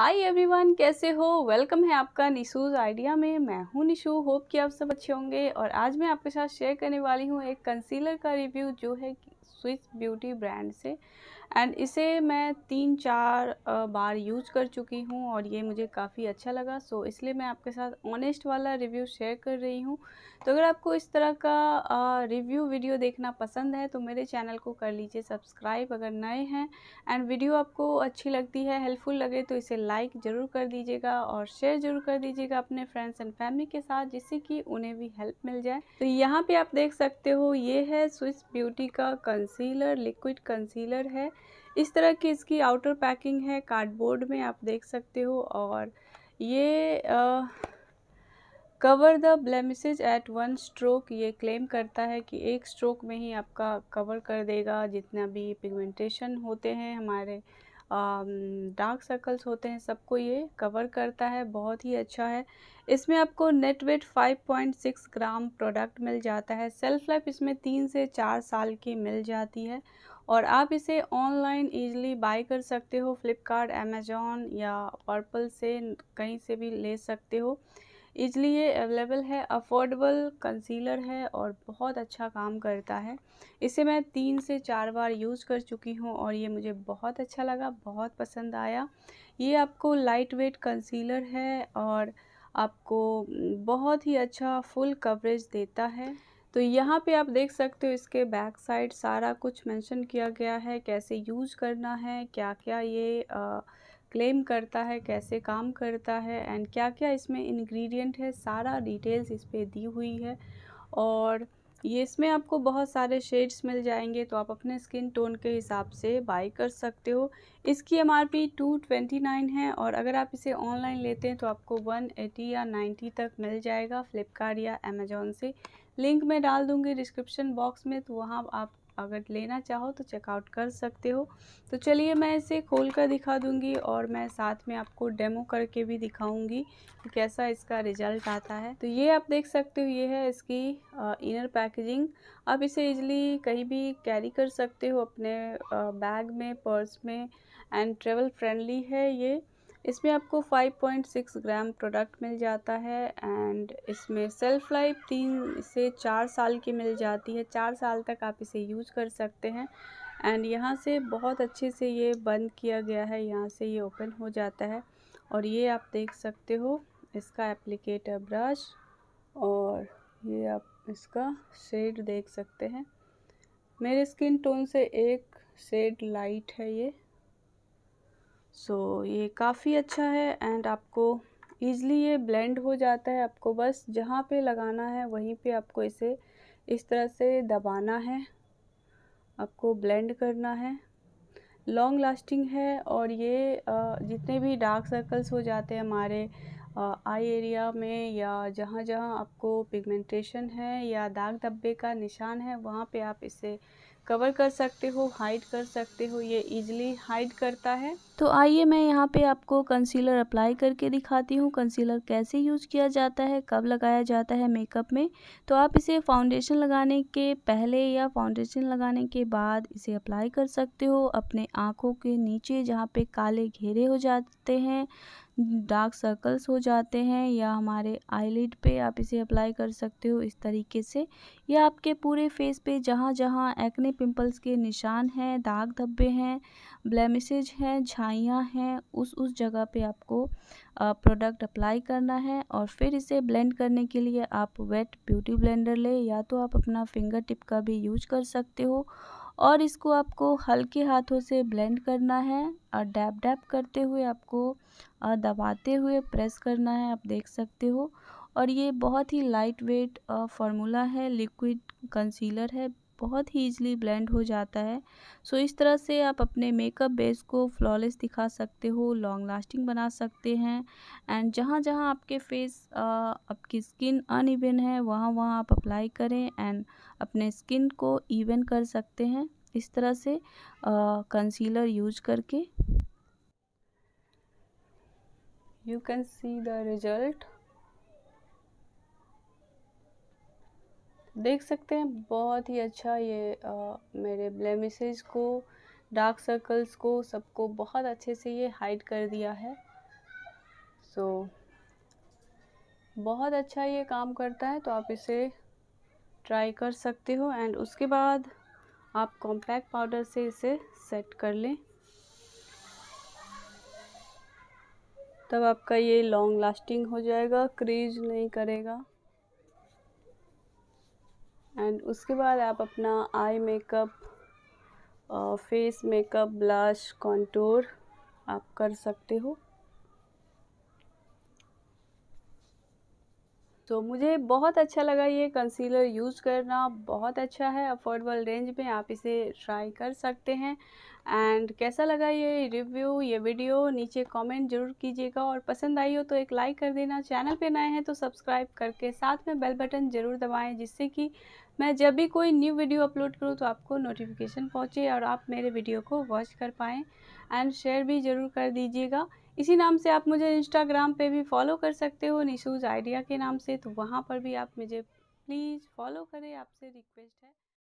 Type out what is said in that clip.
hi everyone कैसे हो welcome है आपका निशूज़ आइडिया में मैं हूं निशू होप कि आप सब अच्छे होंगे और आज मैं आपके साथ शेयर करने वाली हूं एक कंसीलर का रिव्यू जो है स्विस ब्यूटी ब्रांड से एंड इसे मैं तीन चार बार यूज कर चुकी हूँ और ये मुझे काफ़ी अच्छा लगा सो इसलिए मैं आपके साथ ऑनेस्ट वाला रिव्यू शेयर कर रही हूँ तो अगर आपको इस तरह का रिव्यू वीडियो देखना पसंद है तो मेरे चैनल को कर लीजिए सब्सक्राइब अगर नए हैं एंड वीडियो आपको अच्छी लगती है हेल्पफुल लगे तो इसे लाइक ज़रूर कर दीजिएगा और शेयर ज़रूर कर दीजिएगा अपने फ्रेंड्स एंड फैमिली के साथ जिससे कि उन्हें भी हेल्प मिल जाए तो यहाँ पर आप देख सकते हो ये है स्विस ब्यूटी का कंस कंसीलर लिक्विड कंसीलर है इस तरह की इसकी आउटर पैकिंग है कार्डबोर्ड में आप देख सकते हो और ये cover the blemishes at one stroke ये क्लेम करता है कि एक स्ट्रोक में ही आपका कवर कर देगा जितना भी पिगमेंटेशन होते हैं हमारे डार्क सर्कल्स होते हैं सबको ये कवर करता है बहुत ही अच्छा है इसमें आपको नेट वेट 5.6 ग्राम प्रोडक्ट मिल जाता है सेल्फ लाइफ इसमें तीन से चार साल की मिल जाती है और आप इसे ऑनलाइन ईजिली बाई कर सकते हो फ्लिपकार्ट अमेजोन या पर्पल से कहीं से भी ले सकते हो इजली ये अवेलेबल है अफोर्डेबल कंसीलर है और बहुत अच्छा काम करता है इसे मैं तीन से चार बार यूज़ कर चुकी हूँ और ये मुझे बहुत अच्छा लगा बहुत पसंद आया ये आपको लाइट वेट कंसीलर है और आपको बहुत ही अच्छा फुल कवरेज देता है तो यहाँ पे आप देख सकते हो इसके बैक साइड सारा कुछ मेंशन किया गया है कैसे यूज करना है क्या क्या ये आ, क्लेम करता है कैसे काम करता है एंड क्या क्या इसमें इंग्रेडिएंट है सारा डिटेल्स इस पर दी हुई है और ये इसमें आपको बहुत सारे शेड्स मिल जाएंगे तो आप अपने स्किन टोन के हिसाब से बाई कर सकते हो इसकी M R P two twenty nine है और अगर आप इसे ऑनलाइन लेते हैं तो आपको वन एटी या नाइन्टी तक मिल जाएगा फ्लिपकार्ट या अमेजोन से लिंक मैं डाल दूँगी डिस्क्रिप्शन बॉक्स में तो वहाँ आप अगर लेना चाहो तो चेकआउट कर सकते हो तो चलिए मैं इसे खोल कर दिखा दूँगी और मैं साथ में आपको डेमो करके भी दिखाऊँगी कि कैसा इसका रिज़ल्ट आता है तो ये आप देख सकते हो ये है इसकी इनर पैकेजिंग आप इसे इजली कहीं भी कैरी कर सकते हो अपने बैग में पर्स में एंड ट्रेवल फ्रेंडली है ये इसमें आपको 5.6 ग्राम प्रोडक्ट मिल जाता है एंड इसमें सेल्फ लाइफ तीन से चार साल की मिल जाती है चार साल तक आप इसे यूज कर सकते हैं एंड यहाँ से बहुत अच्छे से ये बंद किया गया है यहाँ से ये ओपन हो जाता है और ये आप देख सकते हो इसका एप्लीकेटर ब्रश और ये आप इसका शेड देख सकते हैं मेरे स्किन टोन से एक शेड लाइट है ये सो so, ये काफ़ी अच्छा है एंड आपको ईजली ये ब्लेंड हो जाता है आपको बस जहाँ पे लगाना है वहीं पे आपको इसे इस तरह से दबाना है आपको ब्लेंड करना है लॉन्ग लास्टिंग है और ये जितने भी डार्क सर्कल्स हो जाते हैं हमारे आई एरिया में या जहाँ जहाँ आपको पिगमेंटेशन है या दाग धब्बे का निशान है वहाँ पे आप इसे कवर कर सकते हो हाइड कर सकते हो ये इजीली हाइड करता है तो आइए मैं यहाँ पे आपको कंसीलर अप्लाई करके दिखाती हूँ कंसीलर कैसे यूज़ किया जाता है कब लगाया जाता है मेकअप में तो आप इसे फाउंडेशन लगाने के पहले या फाउंडेशन लगाने के बाद इसे अप्लाई कर सकते हो अपने आँखों के नीचे जहाँ पे काले घेरे हो जाते हैं डार्क सर्कल्स हो जाते हैं या हमारे आईलिड पे आप इसे अप्लाई कर सकते हो इस तरीके से या आपके पूरे फेस पे जहाँ जहाँ एक्ने पिंपल्स के निशान हैं दाग धब्बे हैं ब्लेमिसेज हैं झाइयाँ हैं उस उस जगह पे आपको प्रोडक्ट अप्लाई करना है और फिर इसे ब्लेंड करने के लिए आप वेट ब्यूटी ब्लेंडर ले या तो आप अपना फिंगर टिप का भी यूज कर सकते हो और इसको आपको हल्के हाथों से ब्लेंड करना है और डैप डैप करते हुए आपको दबाते हुए प्रेस करना है आप देख सकते हो और ये बहुत ही लाइट वेट फार्मूला है लिक्विड कंसीलर है बहुत ही इजीली ब्लेंड हो जाता है सो इस तरह से आप अपने मेकअप बेस को फ्लॉलेस दिखा सकते हो लॉन्ग लास्टिंग बना सकते हैं एंड जहाँ जहाँ आपके फेस आपकी स्किन अनइवन है वहाँ वहाँ आप अप्लाई करें एंड अपने स्किन को इवन कर सकते हैं इस तरह से कंसीलर यूज करके you can see the result देख सकते हैं बहुत ही अच्छा ये आ, मेरे ब्लेमिसेज को डार्क सर्कल्स को सबको बहुत अच्छे से ये हाइड कर दिया है सो so, बहुत अच्छा ये काम करता है तो आप इसे ट्राई कर सकते हो एंड उसके बाद आप कॉम्पैक्ट पाउडर से इसे सेट कर लें तब आपका ये लॉन्ग लास्टिंग हो जाएगा क्रीज नहीं करेगा एंड उसके बाद आप अपना eye makeup face makeup blush contour आप कर सकते हो तो मुझे बहुत अच्छा लगा ये कंसीलर यूज़ करना बहुत अच्छा है अफोर्डेबल रेंज में आप इसे ट्राई कर सकते हैं एंड कैसा लगा ये रिव्यू ये वीडियो नीचे कमेंट जरूर कीजिएगा और पसंद आई हो तो एक लाइक कर देना चैनल पे नए हैं तो सब्सक्राइब करके साथ में बेल बटन ज़रूर दबाएं जिससे कि मैं जब भी कोई न्यू वीडियो अपलोड करूँ तो आपको नोटिफिकेशन पहुँचे और आप मेरे वीडियो को वॉच कर पाएँ एंड शेयर भी ज़रूर कर दीजिएगा इसी नाम से आप मुझे इंस्टाग्राम पे भी फॉलो कर सकते हो निशूज़ आइडिया के नाम से तो वहाँ पर भी आप मुझे प्लीज़ फॉलो करें आपसे रिक्वेस्ट है